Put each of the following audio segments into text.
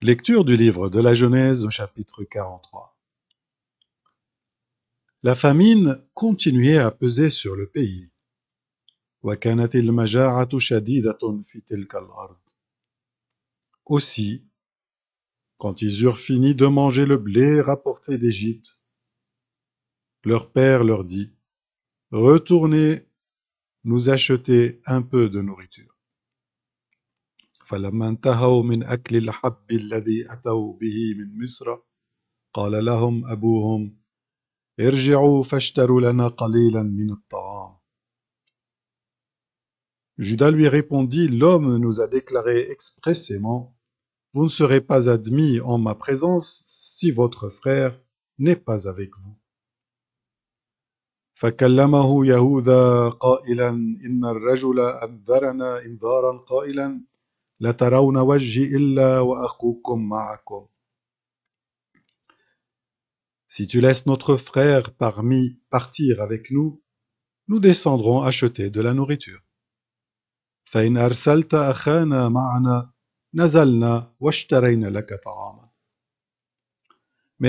Lecture du livre de la Genèse au chapitre 43. La famine continuait à peser sur le pays. Aussi, quand ils eurent fini de manger le blé rapporté d'Égypte, leur père leur dit, Retournez nous acheter un peu de nourriture. فلما انتهوا من أكل الحب الذي أتوا به من مصر قال لهم أبوهم ارجعوا فاشتروا لنا قليلا من الطعام Judas lui répondit, L'homme nous a déclaré expressément, Vous ne serez pas admis en ma présence si votre frère n'est pas avec vous. فكلمه يهوذا قائلا إن الرجل أنذرنا إنذارا قائلا Si tu laisses notre frère parmi partir avec nous, nous descendrons acheter de la nourriture. Mais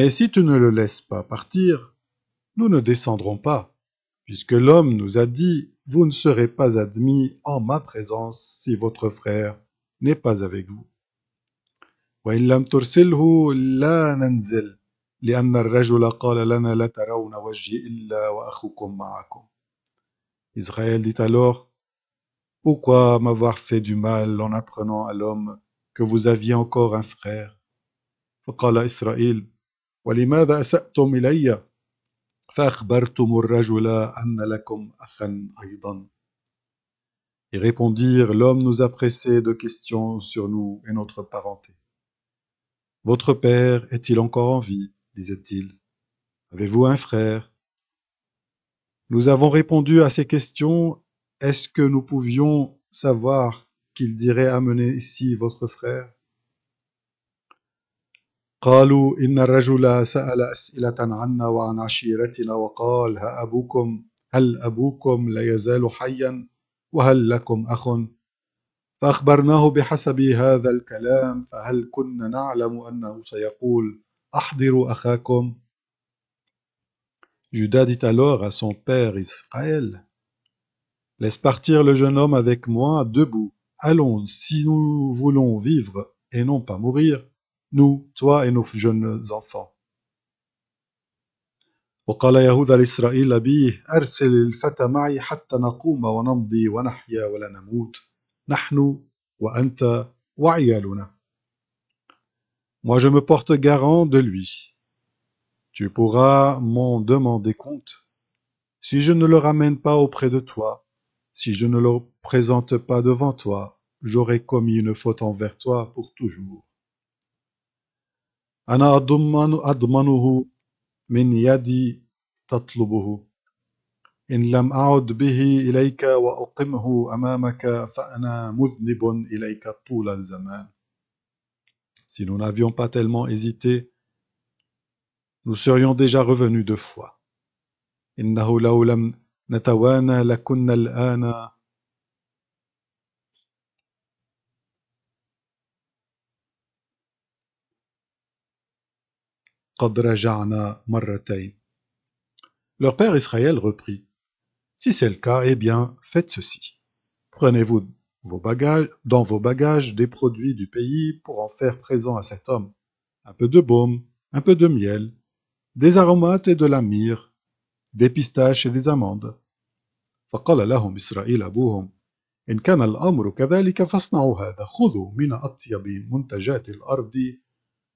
si tu ne le laisses pas partir, nous ne descendrons pas, puisque l'homme nous a dit Vous ne serez pas admis en ma présence si votre frère n'est pas avec vous. وإن لم ترسله لا ننزل لأن الرجل قال لنا لا ترون وجهي إلا وأخوكم معكم. Israël dit alors Pourquoi m'avoir fait du mal en apprenant à l'homme que vous aviez encore un frère فقال إسرائيل ولماذا أسأتم إلي فأخبرتم الرجل أن لكم أخا أيضا et répondirent, L'homme nous a pressé de questions sur nous et notre parenté. Votre père est-il encore en vie disait-il. Avez-vous un frère Nous avons répondu à ces questions. Est-ce que nous pouvions savoir qu'il dirait amener ici votre frère Judas dit alors à son père Israël Laisse partir le jeune homme avec moi debout. Allons, si nous voulons vivre et non pas mourir, nous, toi et nos jeunes enfants. Moi je me porte garant de lui. Tu pourras m'en demander compte. Si je ne le ramène pas auprès de toi, si je ne le présente pas devant toi, j'aurai commis une faute envers toi pour toujours min yadi tatlubuhu in lam a'ud bihi ilayka wa aqimhu amamak fa'ana ana ilaika ilayka tulan zaman sinon avion pas tellement hésité nous serions déjà revenus deux fois In law natawana lakunna alana Leur père Israël reprit Si c'est le cas, eh bien, faites ceci. Prenez-vous vos bagages, dans vos bagages des produits du pays pour en faire présent à cet homme un peu de baume, un peu de miel, des aromates et de la myrrhe, des pistaches et des amandes. فقال لهم كذلك فاصنعوا هذا خذوا من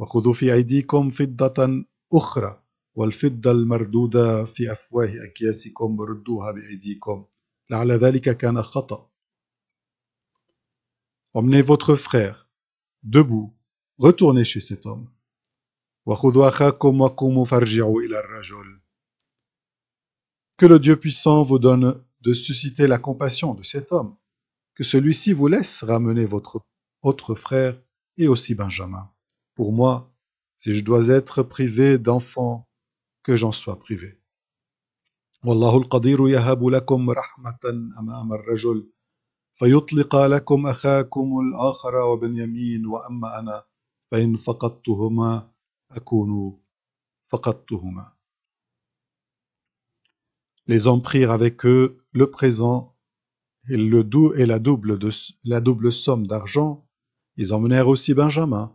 وخذوا votre frère debout retournez chez cet homme Que le Dieu puissant vous donne de susciter la compassion de cet homme, que celui-ci vous laisse ramener votre autre frère et aussi Benjamin. Pour moi, si je dois être privé d'enfants, que j'en sois privé. والله القدير يهب لكم رحمة أمام الرجل فيطلق لكم أخاكم الآخر وبنيامين وأما أنا فإن فقدتهما أكون فقدتهما Les hommes prirent avec eux le présent et, le doux et la, double de, la double somme d'argent. Ils emmenèrent aussi Benjamin.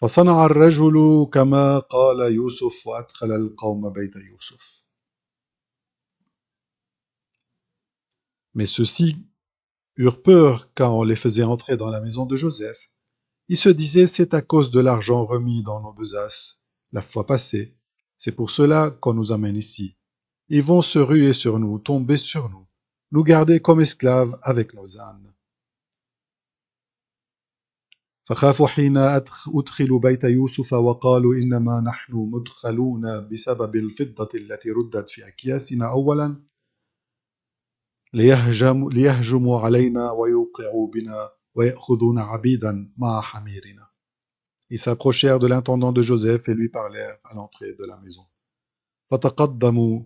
Mais ceux-ci eurent peur quand on les faisait entrer dans la maison de Joseph. Ils se disaient c'est à cause de l'argent remis dans nos besaces la fois passée. C'est pour cela qu'on nous amène ici. Ils vont se ruer sur nous, tomber sur nous, nous garder comme esclaves avec nos ânes. فخافوا حين أدخلوا بيت يوسف وقالوا إنما نحن مدخلون بسبب الفضة التي ردت في أكياسنا أولا ليهجم ليهجموا علينا ويوقعوا بنا ويأخذون عبيدا مع حميرنا. Ils s'approchèrent de l'intendant de Joseph et lui parlèrent à l'entrée de la maison. فتقدموا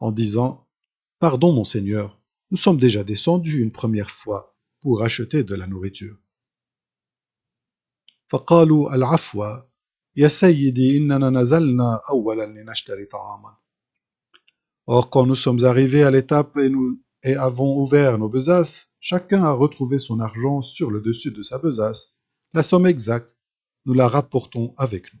en disant Pardon, mon Seigneur, nous sommes déjà descendus une première fois pour acheter de la nourriture. Or, quand nous sommes arrivés à l'étape et, et avons ouvert nos besaces, chacun a retrouvé son argent sur le dessus de sa besace. La somme exacte, nous la rapportons avec nous.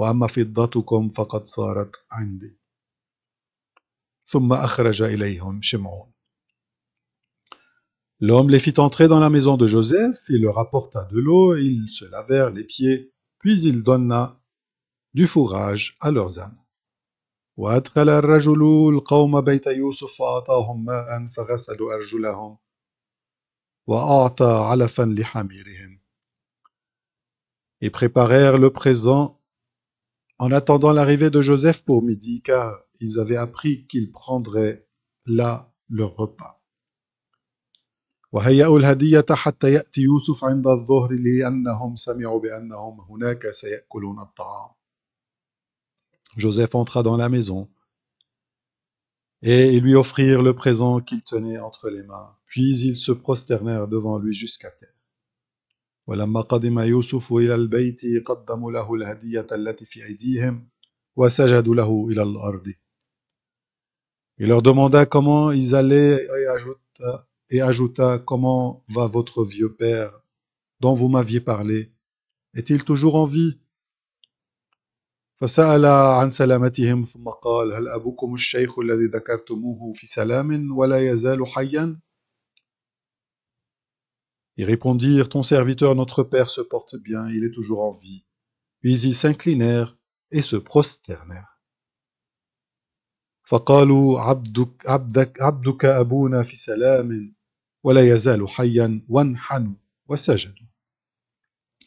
L'homme les fit entrer dans la maison de Joseph, il leur apporta de l'eau, ils se lavèrent les pieds, puis il donna du fourrage à leurs âmes. Et préparèrent le présent en attendant l'arrivée de Joseph pour midi, car ils avaient appris qu'ils prendraient là leur repas. Joseph entra dans la maison et ils lui offrirent le présent qu'il tenait entre les mains. Puis ils se prosternèrent devant lui jusqu'à terre. ولما قدم يوسف إلى البيت قدموا له الهدية التي في أيديهم وسجدوا له إلى الأرض. Il leur demanda comment ils allaient et ajouta, et ajouta comment va votre vieux père dont vous m'aviez parlé Est-il toujours en vie فسأل عن سلامتهم ثم قال هل أبوكم الشيخ الذي ذكرتموه في سلام ولا يزال حيا؟ Ils répondirent, Ton serviteur notre Père se porte bien, il est toujours en vie. Puis ils s'inclinèrent et se prosternèrent.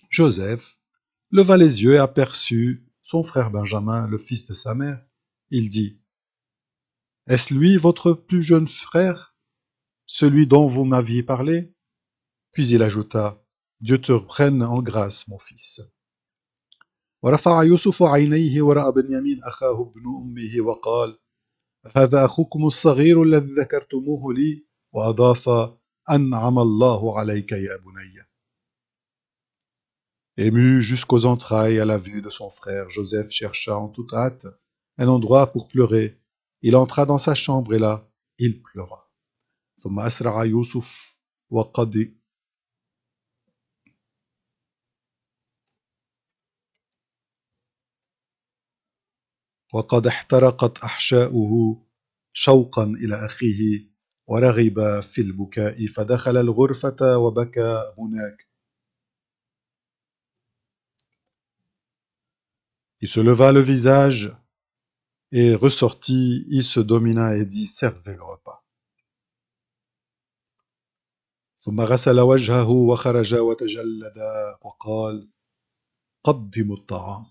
Joseph leva les yeux et aperçut son frère Benjamin, le fils de sa mère. Il dit Est-ce lui votre plus jeune frère, celui dont vous m'aviez parlé puis il ajouta Dieu te prenne en grâce, mon fils. Ému jusqu'aux entrailles à la vue de son frère, Joseph chercha en toute hâte un endroit pour pleurer. Il entra dans sa chambre et là, il pleura. وقد احترقت احشاؤه شوقا الى اخيه ورغب في البكاء فدخل الغرفه وبكى هناك Il se leva le visage et ressortit, il se domina et dit Servez le repas. ثم غسل وجهه وخرج وتجلد وقال قدموا الطعام